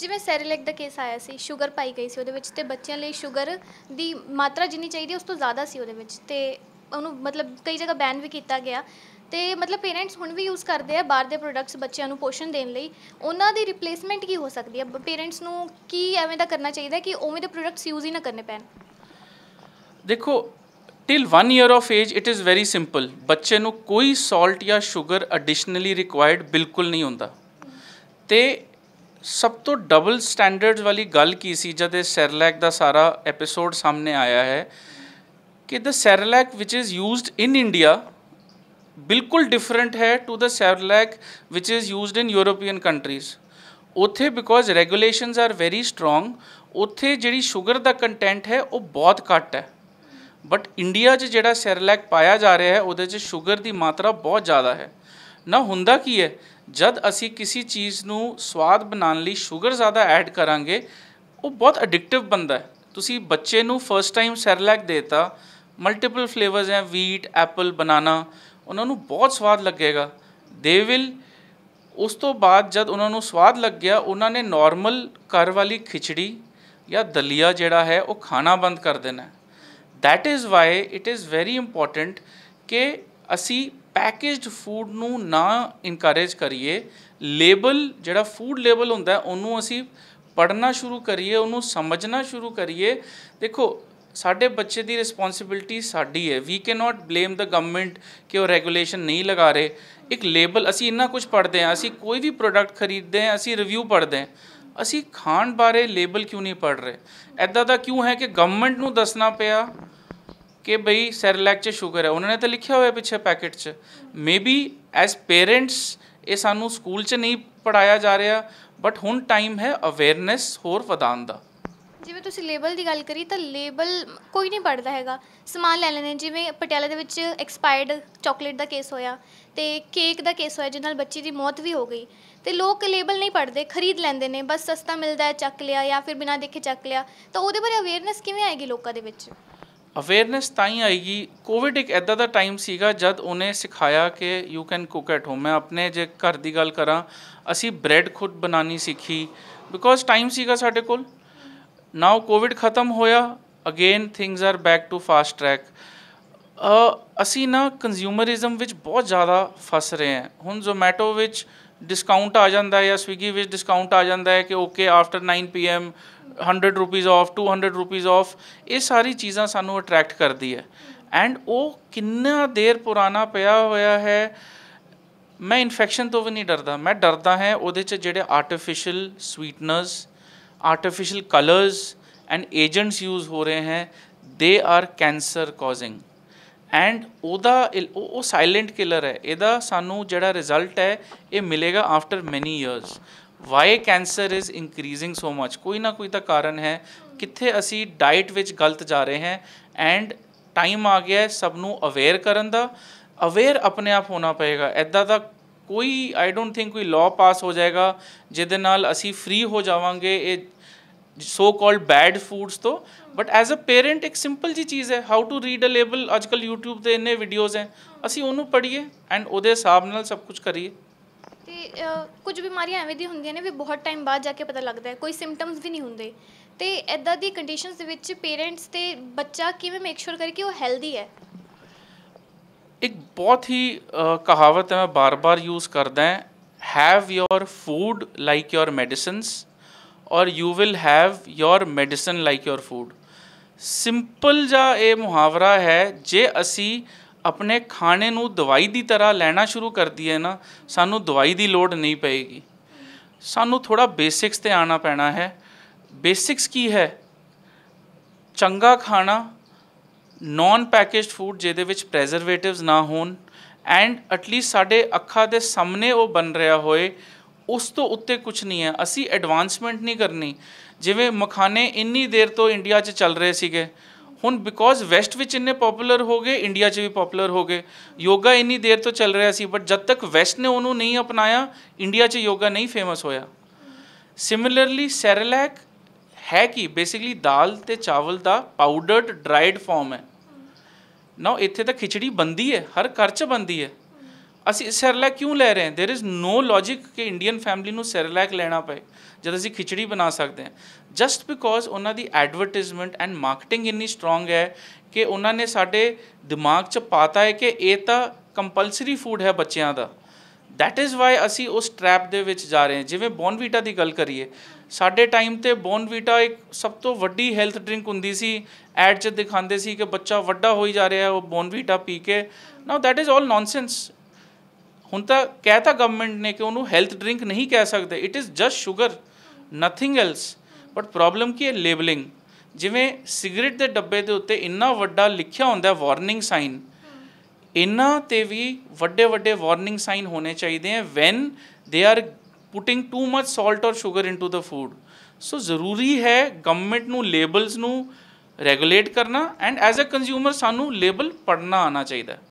ਜਿਵੇਂ ਸੈਰੀਲੈਕ ਦਾ ਕੇਸ ਆਇਆ ਸੀ 슈ਗਰ ਪਾਈ ਗਈ ਸੀ ਉਹਦੇ ਵਿੱਚ ਤੇ ਬੱਚਿਆਂ ਲਈ 슈ਗਰ ਦੀ ਮਾਤਰਾ ਜਿੰਨੀ ਚਾਹੀਦੀ ਉਸ ਤੋਂ ਜ਼ਿਆਦਾ ਸੀ ਉਹਦੇ ਵਿੱਚ ਤੇ ਉਹਨੂੰ ਮਤਲਬ ਕਈ ਜਗ੍ਹਾ ਬੈਨ ਵੀ ਕੀਤਾ ਗਿਆ ਤੇ ਮਤਲਬ ਪੇਰੈਂਟਸ ਹੁਣ ਵੀ ਯੂਜ਼ ਕਰਦੇ ਆ ਬਾਹਰ ਦੇ ਪ੍ਰੋਡਕਟਸ ਬੱਚਿਆਂ ਨੂੰ ਪੋਸ਼ਣ ਦੇਣ ਲਈ ਉਹਨਾਂ ਦੀ ਰਿਪਲੇਸਮੈਂਟ ਕੀ ਹੋ ਸਕਦੀ ਹੈ ਪੇਰੈਂਟਸ ਨੂੰ ਕੀ ਐਵੇਂ ਦਾ ਕਰਨਾ ਚਾਹੀਦਾ ਕਿ ਉਵੇਂ ਦੇ ਪ੍ਰੋਡਕਟਸ ਯੂਜ਼ ਹੀ ਨਾ ਕਰਨੇ ਪੈਣ ਦੇਖੋ till 1 year of age it is very simple ਬੱਚੇ ਨੂੰ ਕੋਈ ਸਾਲਟ ਜਾਂ ਸ਼ੂਗਰ ਐਡੀਸ਼ਨਲੀ ਰਿਕੁਆਇਰਡ ਬਿਲਕੁਲ ਨਹੀਂ ਹੁੰਦਾ ਤੇ ਸਭ ਤੋਂ ਡਬਲ ਸਟੈਂਡਰਡਸ ਵਾਲੀ ਗੱਲ ਕੀ ਸੀ ਜਦ ਇਹ ਸੈਰਲੈਕ ਦਾ ਸਾਰਾ ਐਪੀਸੋਡ ਸਾਹਮਣੇ ਆਇਆ ਹੈ ਕਿ ਦ ਸੈਰਲੈਕ ਵਿਚ ਇਜ਼ ਯੂਜ਼ਡ ਇਨ ਇੰਡੀਆ ਬਿਲਕੁਲ ਡਿਫਰੈਂਟ ਹੈ ਟੂ ਦ ਸੈਰਲੈਕ ਵਿਚ is used in European countries ਉੱਥੇ because regulations are very strong ਉੱਥੇ ਜਿਹੜੀ ਸ਼ੂਗਰ ਦਾ ਕੰਟੈਂਟ ਹੈ ਉਹ ਬਹੁਤ ਘੱਟ ਹੈ ਬਟ ਇੰਡੀਆ 'ਚ ਜਿਹੜਾ ਸੈਰਲੈਕ ਪਾਇਆ ਜਾ ਰਿਹਾ ਹੈ ਉਹਦੇ 'ਚ ਸ਼ੂਗਰ ਦੀ ਮਾਤਰਾ ਬਹੁਤ ਜ਼ਿਆਦਾ ਹੈ ਨਾ ਹੁੰਦਾ ਕੀ ਹੈ ਜਦ ਅਸੀਂ ਕਿਸੇ ਚੀਜ਼ ਨੂੰ ਸਵਾਦ ਬਣਾਉਣ ਲਈ ਸ਼ੂਗਰ ਜ਼ਿਆਦਾ ਐਡ ਕਰਾਂਗੇ ਉਹ ਬਹੁਤ ਐਡਿਕਟਿਵ ਬੰਦਾ ਹੈ ਤੁਸੀਂ ਬੱਚੇ ਨੂੰ ਫਰਸਟ ਟਾਈਮ ਸੈਰਲੈਕ ਦੇਤਾ ਮਲਟੀਪਲ ਫਲੇਵਰਸ ਹੈ ਵੀਟ ਐਪਲ ਬਨਾਨਾ ਉਹਨਾਂ ਨੂੰ ਬਹੁਤ ਸਵਾਦ ਲੱਗੇਗਾ ਦੇ ਵਿਲ ਉਸ ਤੋਂ ਬਾਅਦ ਜਦ ਉਹਨਾਂ ਨੂੰ ਸਵਾਦ ਲੱਗ ਗਿਆ ਉਹਨਾਂ ਨੇ ਨਾਰਮਲ ਘਰ ਵਾਲੀ ਖਿਚੜੀ ਜਾਂ ਦਲੀਆ ਜਿਹੜਾ ਹੈ ਉਹ ਖਾਣਾ ਬੰਦ ਕਰ ਦੇਣਾ ਹੈ is why it is very important ਕਿ ਅਸੀਂ ਪੈਕੇਜਡ ਫੂਡ ਨੂੰ ਨਾ ਇਨਕਰੇਜ ਕਰੀਏ ਲੇਬਲ ਜਿਹੜਾ ਫੂਡ ਲੇਬਲ ਹੁੰਦਾ ਉਹਨੂੰ ਅਸੀਂ ਪੜਨਾ ਸ਼ੁਰੂ ਕਰੀਏ ਉਹਨੂੰ ਸਮਝਣਾ ਸ਼ੁਰੂ ਕਰੀਏ ਦੇਖੋ ਸਾਡੇ ਬੱਚੇ ਦੀ ਰਿਸਪੌਂਸਿਬਿਲਟੀ ਸਾਡੀ ਹੈ we can not blame the government ਕਿ ਉਹ ਰੈਗੂਲੇਸ਼ਨ ਨਹੀਂ ਲਗਾ ਰਹੇ ਇੱਕ ਲੇਬਲ ਅਸੀਂ ਇੰਨਾ ਕੁਝ ਪੜਦੇ ਆ ਅਸੀਂ ਕੋਈ ਵੀ ਪ੍ਰੋਡਕਟ ਖਰੀਦਦੇ ਆ ਅਸੀਂ ਰਿਵਿਊ ਪੜਦੇ ਆ ਅਸੀਂ ਖਾਣ ਬਾਰੇ ਲੇਬਲ ਕਿਉਂ ਨਹੀਂ ਪੜ ਰਹੇ ਐਦਾਂ ਦਾ ਕਿਉਂ ਹੈ ਕਿ ਗਵਰਨਮੈਂਟ ਨੂੰ ਦੱਸਣਾ ਪਿਆ ਕਿ ਬਈ ਸੈਰਲੈਕ 'ਚ ਸ਼ੂਗਰ ਹੈ ਉਹਨਾਂ ਨੇ ਤਾਂ ਲਿਖਿਆ ਹੋਇਆ ਪਿੱਛੇ ਪੈਕੇਟ 'ਚ ਮੇਬੀ ਐਸ ਪੇਰੈਂਟਸ ਇਹ ਸਾਨੂੰ ਸਕੂਲ 'ਚ ਨਹੀਂ ਪੜਾਇਆ ਜਾ ਰਿਹਾ ਬਟ ਹੁਣ ਟਾਈਮ ਹੈ ਅਵੇਅਰਨੈਸ ਹੋਰ ਵਧਾਉਣ ਦਾ ਜਿਵੇਂ ਤੁਸੀਂ ਲੇਬਲ ਦੀ ਗੱਲ ਕਰੀ ਤਾਂ ਲੇਬਲ ਕੋਈ ਨਹੀਂ ਪੜਦਾ ਹੈਗਾ ਸਮਾਨ ਲੈ ਲੈਂਦੇ ਜਿਵੇਂ ਪਟਿਆਲੇ ਦੇ ਵਿੱਚ ਐਕਸਪਾਇਰਡ ਚਾਕਲੇਟ ਦਾ ਕੇਸ ਹੋਇਆ ਤੇ ਕੇਕ ਦਾ ਕੇਸ ਹੋਇਆ ਜਿਸ ਨਾਲ ਬੱਚੀ ਦੀ ਮੌਤ ਵੀ ਹੋ ਗਈ ਤੇ ਲੋਕ ਲੇਬਲ ਨਹੀਂ ਪੜਦੇ ਖਰੀਦ ਲੈਂਦੇ ਨੇ ਬਸ ਸਸਤਾ ਮਿਲਦਾ ਹੈ ਚੱਕ ਲਿਆ ਜਾਂ ਫਿਰ ਬਿਨਾਂ ਦੇਖੇ ਚੱਕ ਲਿਆ ਤਾਂ ਉਹਦੇ ਬਾਰੇ ਅਵੇਅਰਨੈਸ ਕਿਵੇਂ ਆਏਗੀ ਲੋਕਾਂ ਦੇ ਵਿੱਚ ਅਵੇਅਰਨੈਸ ਤਾਂ ਹੀ ਆਏਗੀ ਕੋਵਿਡ ਇੱਕ ਐਦਾ ਦਾ ਟਾਈਮ ਸੀਗਾ ਜਦ ਉਹਨੇ ਸਿਖਾਇਆ ਕਿ you can cook at home ਮੈਂ ਆਪਣੇ ਜੇ ਘਰ ਦੀ ਗੱਲ ਕਰਾਂ ਅਸੀਂ ਬ੍ਰੈਡ ਖੁਦ ਬਣਾਣੀ ਸਿੱਖੀ ਬਿਕੋਜ਼ ਟਾਈਮ ਸੀਗਾ ਸਾਡੇ ਕੋਲ ਨਾਓ ਕੋਵਿਡ ਖਤਮ ਹੋਇਆ again things are back to fast track ਅਸੀਂ ਨਾ ਕੰਜ਼ਿਊਮਰਿਜ਼ਮ ਵਿੱਚ ਬਹੁਤ ਜ਼ਿਆਦਾ ਫਸ ਰਹੇ ਹਾਂ ਹੁਣ ਜ਼ੋਮੈਟੋ ਵਿੱਚ ਡਿਸਕਾਊਂਟ ਆ ਜਾਂਦਾ ਹੈ ਜਾਂ ਸਵਿਗੀ ਵਿੱਚ ਡਿਸਕਾਊਂਟ ਆ ਜਾਂਦਾ ਹੈ ਕਿ okay after 9 PM 100 rupees off 200 rupees off ਇਹ ਸਾਰੀ ਚੀਜ਼ਾਂ ਸਾਨੂੰ ਅਟਰੈਕਟ ਕਰਦੀ ਹੈ ਐਂਡ ਉਹ ਕਿੰਨਾ ਦੇਰ ਪੁਰਾਣਾ ਪਿਆ ਹੋਇਆ ਹੈ ਮੈਂ ਇਨਫੈਕਸ਼ਨ ਤੋਂ ਵੀ ਨਹੀਂ ਡਰਦਾ ਮੈਂ ਡਰਦਾ ਹਾਂ ਉਹਦੇ 'ਚ ਜਿਹੜੇ artificial sweeteners artificial colours and agents use ਹੋ ਰਹੇ ਹਨ they are cancer causing and ਉਹਦਾ ਉਹ ਸਾਇਲੈਂਟ ਕਿਲਰ ਹੈ ਇਹਦਾ ਸਾਨੂੰ ਜਿਹੜਾ ਰਿਜ਼ਲਟ ਹੈ ਇਹ ਮਿਲੇਗਾ after many years why cancer is increasing so much ਕੋਈ ਨਾ ਕੋਈ ਤਾਂ ਕਾਰਨ ਹੈ ਕਿੱਥੇ ਅਸੀਂ ਡਾਈਟ ਵਿੱਚ ਗਲਤ ਜਾ ਰਹੇ ਹਾਂ ਐਂਡ ਟਾਈਮ ਆ ਗਿਆ ਸਭ ਨੂੰ ਅਵੇਅਰ ਕਰਨ ਦਾ ਅਵੇਅਰ ਆਪਣੇ ਆਪ ਹੋਣਾ ਪਏਗਾ ਐਦਾਂ ਦਾ ਕੋਈ ਆਈ ਡੋਨਟ ਥਿੰਕ ਕੋਈ ਲਾਅ ਪਾਸ ਹੋ ਜਾਏਗਾ ਜਿਹਦੇ ਨਾਲ ਅਸੀਂ ਫ੍ਰੀ ਹੋ ਜਾਵਾਂਗੇ ਇਹ ਸੋ ਕਾਲਡ ਬੈਡ ਫੂਡਸ ਤੋਂ ਬਟ ਐਜ਼ ਅ ਪੇਰੈਂਟ ਇੱਕ ਸਿੰਪਲ ਜੀ ਚੀਜ਼ ਹੈ how to read a label ਅੱਜਕੱਲ YouTube ਤੇ ਇੰਨੇ ਵੀਡੀਓਜ਼ ਹੈ ਅਸੀਂ ਉਹਨੂੰ ਪੜ੍ਹੀਏ ਐਂਡ ਉਹਦੇ ਹਿਸਾਬ ਨਾਲ ਸਭ ਕੁਝ ਕਰੀਏ ਤੇ ਕੁਝ ਬਿਮਾਰੀਆਂ ਐਵੇਂ ਦੀ ਹੁੰਦੀਆਂ ਨੇ ਵੀ ਬਹੁਤ ਟਾਈਮ ਬਾਅਦ ਜਾ ਕੇ ਪਤਾ ਲੱਗਦਾ ਹੈ ਕੋਈ ਸਿੰਪਟਮਸ ਵੀ ਨਹੀਂ ਹੁੰਦੇ ਤੇ ਐਦਾਂ ਦੀ ਕੰਡੀਸ਼ਨਸ ਦੇ ਵਿੱਚ ਪੇਰੈਂਟਸ ਤੇ ਬੱਚਾ ਕਿਵੇਂ ਮੇਕ ਸ਼ੋਰ ਕਰੇ ਕਿ ਉਹ ਹੈਲਦੀ ਹੈ ਇੱਕ ਬਹੁਤ ਹੀ ਕਹਾਵਤ ਹੈ ਮੈਂ ਬਾਰ-ਬਾਰ ਯੂਜ਼ ਕਰਦਾ ਹਾਂ have your food like your medicines or you will have your medicine like your food simple ਜਿਹਾ ਇਹ ਮੁਹਾਵਰਾ ਹੈ ਜੇ ਅਸੀਂ ਆਪਣੇ ਖਾਣੇ ਨੂੰ ਦਵਾਈ ਦੀ ਤਰ੍ਹਾਂ ਲੈਣਾ ਸ਼ੁਰੂ ਕਰਦੀ ਹੈ ਨਾ ਸਾਨੂੰ ਦਵਾਈ ਦੀ ਲੋੜ ਨਹੀਂ ਪਏਗੀ ਸਾਨੂੰ ਥੋੜਾ ਬੇਸਿਕਸ ਤੇ ਆਣਾ ਪੈਣਾ ਹੈ ਬੇਸਿਕਸ ਕੀ ਹੈ ਚੰਗਾ ਖਾਣਾ ਨਾਨ ਪੈਕੇਜਡ ਫੂਡ ਜਿਹਦੇ ਵਿੱਚ ਪ੍ਰੈਜ਼ਰਵੇਟਿਵਸ ਨਾ ਹੋਣ ਐਂਡ ਐਟਲੀਸਟ ਸਾਡੇ ਅੱਖਾਂ ਦੇ ਸਾਹਮਣੇ ਉਹ ਬਣ ਰਿਹਾ ਹੋਏ ਉਸ ਤੋਂ ਉੱਤੇ ਕੁਝ ਨਹੀਂ ਹੈ ਅਸੀਂ ਐਡਵਾਂਸਮੈਂਟ ਨਹੀਂ ਕਰਨੀ ਜਿਵੇਂ ਮਖਾਨੇ ਇੰਨੀ ਦੇਰ ਤੋਂ ਇੰਡੀਆ 'ਚ ਚੱਲ ਰਹੇ ਸੀਗੇ ਹੁਣ ਬਿਕੋਜ਼ ਵੈਸਟ ਵਿੱਚ ਇੰਨੇ ਪਪੂਲਰ ਹੋ ਗਏ ਇੰਡੀਆ 'ਚ ਵੀ ਪਪੂਲਰ ਹੋ ਗਏ ਯੋਗਾ ਇੰਨੀ ਦੇਰ ਤੋਂ ਚੱਲ ਰਿਹਾ ਸੀ ਬਟ ਜਦ ਤੱਕ ਵੈਸਟ ਨੇ ਉਹਨੂੰ ਨਹੀਂ ਅਪਣਾਇਆ ਇੰਡੀਆ 'ਚ ਯੋਗਾ ਨਹੀਂ ਫੇਮਸ ਹੋਇਆ ਸਿਮਿਲਰਲੀ ਸੈਰਲੈਕ ਹੈ ਕਿ ਬੇਸਿਕਲੀ ਦਾਲ ਤੇ ਚਾਵਲ ਦਾ ਪਾਊਡਰਡ ਡਰਾਈਡ ਫਾਰਮ ਹੈ ਨਾ ਇੱਥੇ ਤਾਂ ਖਿਚੜੀ ਬੰਦੀ ਹੈ ਹਰ ਘਰ 'ਚ ਬੰਦੀ ਹੈ ਅਸੀਂ ਸੈਰਲੈਕ ਕਿਉਂ ਲੈ ਰਹੇ ਹਾਂ देयर इज नो ਲੌਜੀਕ ਕਿ ਇੰਡੀਅਨ ਫੈਮਿਲੀ ਨੂੰ ਸੈਰਲੈਕ ਲੈਣਾ ਪਏ ਜਦ ਅਸੀਂ ਖਿਚੜੀ ਬਣਾ ਸਕਦੇ ਹਾਂ ਜਸਟ ਬਿਕੋਜ਼ ਉਹਨਾਂ ਦੀ ਐਡਵਰਟਾਈਜ਼ਮੈਂਟ ਐਂਡ ਮਾਰਕੀਟਿੰਗ ਇੰਨੀ ਸਟਰੋਂਗ ਹੈ ਕਿ ਉਹਨਾਂ ਨੇ ਸਾਡੇ ਦਿਮਾਗ 'ਚ ਪਾਤਾ ਹੈ ਕਿ ਇਹ ਤਾਂ ਕੰਪਲਸਰੀ ਫੂਡ ਹੈ ਬੱਚਿਆਂ ਦਾ ਦੈਟ ਇਜ਼ ਵਾਈ ਅਸੀਂ ਉਸ ਟ੍ਰੈਪ ਦੇ ਵਿੱਚ ਜਾ ਰਹੇ ਹਾਂ ਜਿਵੇਂ ਬੋਨਵੀਟਾ ਦੀ ਗੱਲ ਕਰੀਏ ਸਾਡੇ ਟਾਈਮ ਤੇ ਬੋਨਵੀਟਾ ਇੱਕ ਸਭ ਤੋਂ ਵੱਡੀ ਹੈਲਥ ਡਰਿੰਕ ਹੁੰਦੀ ਸੀ ਐਡ 'ਚ ਦਿਖਾਉਂਦੇ ਸੀ ਕਿ ਬੱਚਾ ਵੱਡਾ ਹੋਈ ਜਾ ਰਿਹਾ ਹੈ ਉਹ ਬੋਨਵੀਟਾ ਪੀ ਕੇ now that is all nonsense ਹੁਣ ਤਾਂ ਕਹਿਤਾ ਗਵਰਨਮੈਂਟ ਨੇ ਕਿ ਉਹਨੂੰ ਹੈਲਥ ਡਰਿੰਕ ਨਹੀਂ ਕਹਿ ਸਕਦੇ it is just sugar nothing else but problem ਕੀ ਹੈ ਲੇਬਲਿੰਗ ਜਿਵੇਂ ਸਿਗਰਟ ਦੇ ਡੱਬੇ ਦੇ ਉੱਤੇ ਇੰਨਾ ਵੱਡਾ ਲਿਖਿਆ ਹੁੰਦਾ ਵਾਰਨਿੰਗ ਸਾਈਨ ਇੰਨਾ ਤੇ ਵੀ ਵੱਡੇ ਵੱਡੇ ਵਾਰਨਿੰਗ ਸਾਈਨ ਹੋਣੇ ਚਾਹੀਦੇ ਹੈ when they are putting too much salt or sugar into the food so ਜ਼ਰੂਰੀ ਹੈ ਗਵਰਨਮੈਂਟ ਨੂੰ ਲੇਬਲਸ ਨੂੰ ਰੈਗੂਲੇਟ ਕਰਨਾ ਐਂਡ ਐਜ਼ ਅ ਕੰਜ਼ਿਊਮਰ ਸਾਨੂੰ ਲੇਬਲ ਪੜਨਾ ਆਣਾ ਚਾਹੀਦਾ